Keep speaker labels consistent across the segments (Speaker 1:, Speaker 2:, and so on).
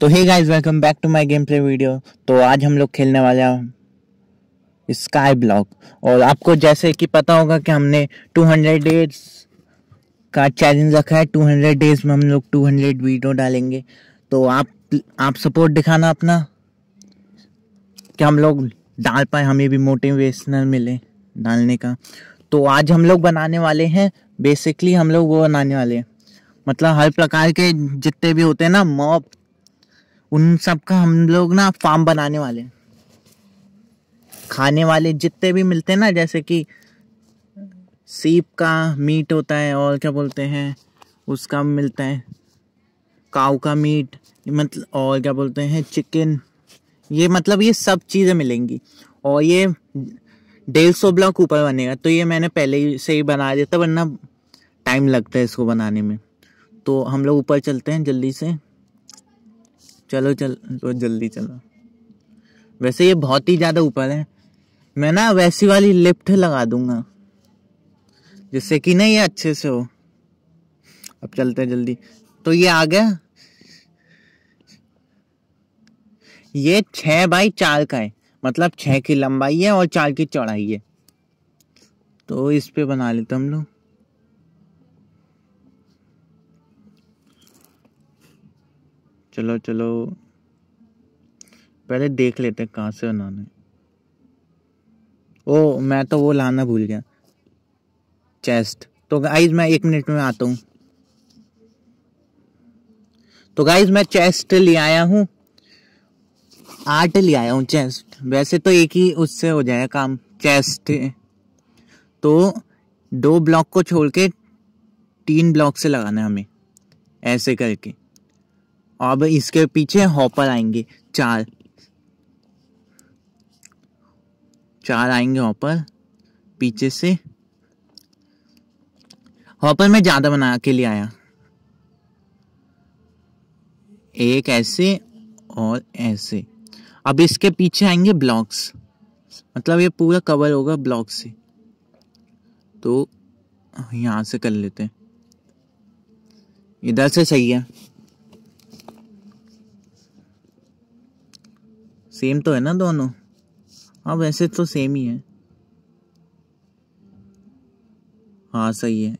Speaker 1: तो hey guys welcome back to my game play video तो आज हम लोग खेलने वाले हैं स्काई ब्लॉक और आपको जैसे कि पता होगा कि हमने 200 डेज का चैलेंज रखा है 200 डेज में हम लोग 200 वीडियो डालेंगे तो आप आप सपोर्ट दिखाना अपना कि हम लोग डाल पाए हमें भी मोटिवेशनल मिले डालने का तो आज हम लोग बनाने वाले हैं बेसिकली हम लोग वो बनाने वाले हैं मतलब हर प्रकार के जितने भी होते हैं ना मॉप उन सब का हम लोग ना फार्म बनाने वाले हैं खाने वाले जितने भी मिलते हैं ना जैसे कि सीप का मीट होता है और क्या बोलते हैं उसका मिलता है काऊ का मीट मतलब और क्या बोलते हैं चिकन ये मतलब ये सब चीज़ें मिलेंगी और ये डेढ़ सौ ब्लॉक ऊपर बनेगा तो ये मैंने पहले ही से ही बना दिया था वरना टाइम लगता है इसको बनाने में तो हम लोग ऊपर चलते हैं जल्दी से चलो चल तो जल्दी चलो वैसे ये बहुत ही ज़्यादा ऊपर है मैं ना वैसी वाली लिफ्ट लगा दूंगा जिससे कि नहीं ये अच्छे से हो अब चलते हैं जल्दी तो ये आ गया ये छः बाई चार का है मतलब छः की लंबाई है और चार की चौड़ाई है तो इस पे बना लेते हम लोग चलो चलो पहले देख लेते हैं कहाँ से उन्होंने ओ मैं तो वो लाना भूल गया चेस्ट तो गाइज मैं एक मिनट में आता हूँ तो गाइज मैं चेस्ट ले आया हूँ आठ ले आया हूँ चेस्ट वैसे तो एक ही उससे हो जाएगा काम चेस्ट तो दो ब्लॉक को छोड़ के तीन ब्लॉक से लगाना है हमें ऐसे करके अब इसके पीछे हॉपर आएंगे चार चार आएंगे हॉपर पीछे से हॉपर में ज़्यादा बना के लिए आया एक ऐसे और ऐसे अब इसके पीछे आएंगे ब्लॉक्स मतलब ये पूरा कवर होगा ब्लॉक से तो यहाँ से कर लेते हैं इधर से सही है सेम तो है ना दोनों हाँ वैसे तो सेम ही है हाँ सही है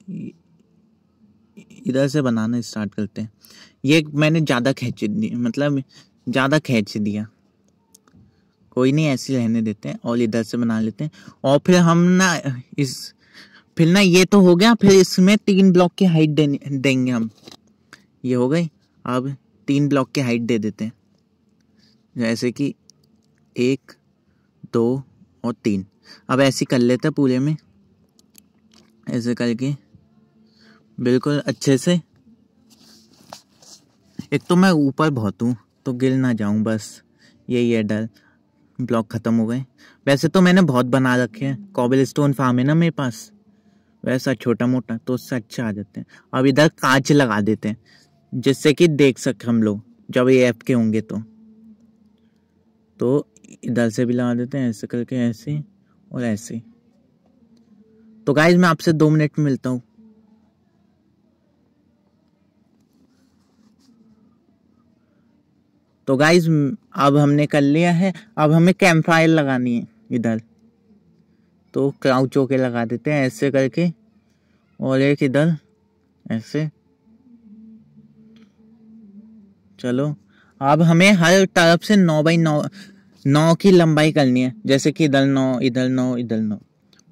Speaker 1: इधर से बनाना स्टार्ट करते हैं ये मैंने ज़्यादा खींच दी मतलब ज़्यादा खींच दिया कोई नहीं ऐसे रहने देते हैं और इधर से बना लेते हैं और फिर हम ना इस फिर ना ये तो हो गया फिर इसमें तीन ब्लॉक की हाइट दे, देंगे हम ये हो गई अब तीन ब्लॉक की हाइट दे देते हैं जैसे कि एक दो और तीन अब ऐसे कर लेते पूरे में ऐसे करके बिल्कुल अच्छे से एक तो मैं ऊपर बहुत हूँ तो गिर ना जाऊँ बस यही है डर ब्लॉक ख़त्म हो गए वैसे तो मैंने बहुत बना रखे हैं कॉबल स्टोन फार्म है ना मेरे पास वैसा छोटा मोटा तो उससे अच्छे आ जाते हैं अब इधर कांच लगा देते हैं जिससे कि देख सके हम लोग जब ये ऐप के होंगे तो तो इधर से भी लगा देते हैं ऐसे करके ऐसे और ऐसे तो गाइज मैं आपसे दो मिनट में मिलता हूँ तो गाइज अब हमने कर लिया है अब हमें कैंप फायर लगानी है इधर तो क्राउच होके लगा देते हैं ऐसे करके और एक इधर ऐसे चलो अब हमें हर तरफ से नौ बाई नौ नौ की लंबाई करनी है जैसे कि इधर नौ इधर नौ इधर नौ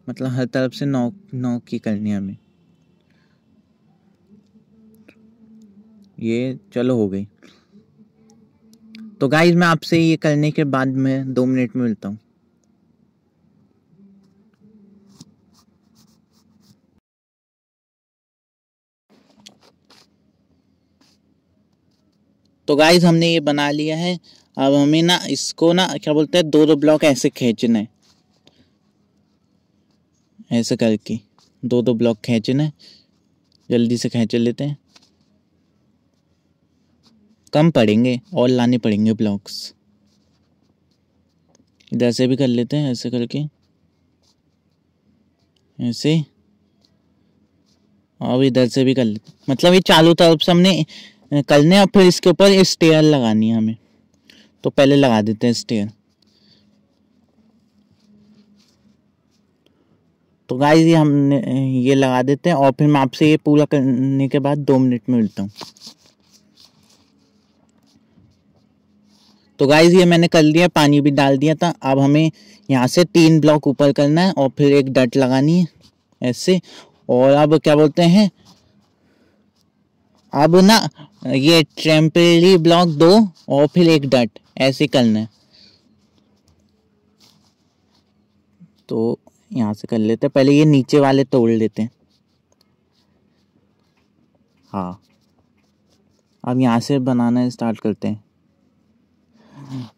Speaker 1: मतलब हर तरफ से नौ नौ की करनी है हमें ये चलो हो गई तो गाइज मैं आपसे ये करने के बाद में दो मिनट में मिलता हूँ तो गाइज हमने ये बना लिया है अब हमें ना इसको ना क्या बोलते हैं दो दो ब्लॉक ऐसे खींचना है ऐसे करके दो दो ब्लॉक खींचना है जल्दी से खींच लेते हैं कम पड़ेंगे और लाने पड़ेंगे ब्लॉक्स इधर से भी कर लेते हैं ऐसे करके ऐसे और इधर से भी कर लेते मतलब ये चालू तरफ से हमने करने और फिर इसके ऊपर स्टेयर लगानी है हमें तो पहले लगा देते हैं स्टेयर तो गाइज ये हमने ये लगा देते हैं और फिर मैं आपसे ये पूरा करने के बाद दो मिनट में मिलता हूँ तो गाइज ये मैंने कर लिया पानी भी डाल दिया था अब हमें यहाँ से तीन ब्लॉक ऊपर करना है और फिर एक डट लगानी है ऐसे और अब क्या बोलते हैं अब ना ये टेम्परेरी ब्लॉक दो और फिर एक डट ऐसे करना है तो यहाँ से कर लेते पहले ये नीचे वाले तोड़ लेते हैं हाँ अब यहाँ से बनाना स्टार्ट करते हैं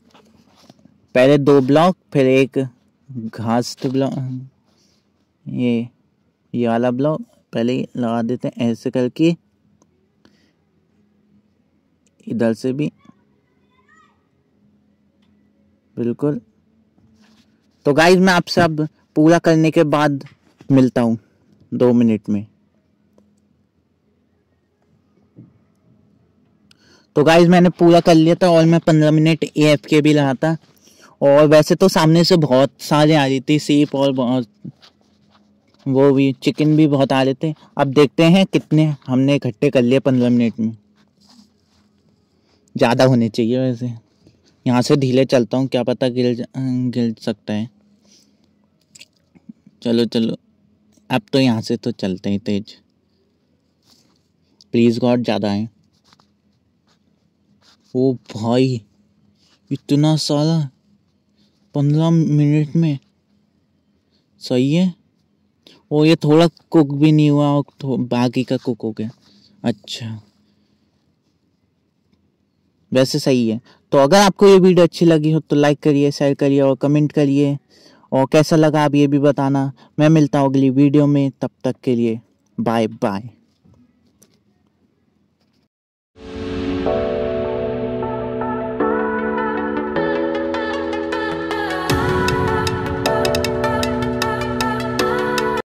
Speaker 1: पहले दो ब्लॉक फिर एक घास ब्लॉक ये ये वाला ब्लॉक पहले लगा देते हैं ऐसे करके इधर से भी बिल्कुल तो गाइज मैं आप सब पूरा करने के बाद मिलता हूँ दो मिनट में तो गाइज मैंने पूरा कर लिया था और मैं पंद्रह मिनट ए एफ के भी रहा था और वैसे तो सामने से बहुत सारे आ रही थी सीप और बहुत वो भी चिकन भी बहुत आ रहे थे अब देखते हैं कितने हमने इकट्ठे कर लिए पंद्रह मिनट में ज़्यादा होने चाहिए वैसे यहाँ से ढीले चलता हूँ क्या पता गिर गिर सकता है चलो चलो अब तो यहाँ से तो चलते हैं तेज प्लीज़ गॉड ज़्यादा है ओ भाई इतना सारा पंद्रह मिनट में सही है वो ये थोड़ा कुक भी नहीं हुआ और बाकी का कुक हो गया अच्छा वैसे सही है तो अगर आपको ये वीडियो अच्छी लगी हो तो लाइक करिए शेयर करिए और कमेंट करिए और कैसा लगा आप ये भी बताना मैं मिलता हूँ अगली वीडियो में तब तक के लिए बाय बाय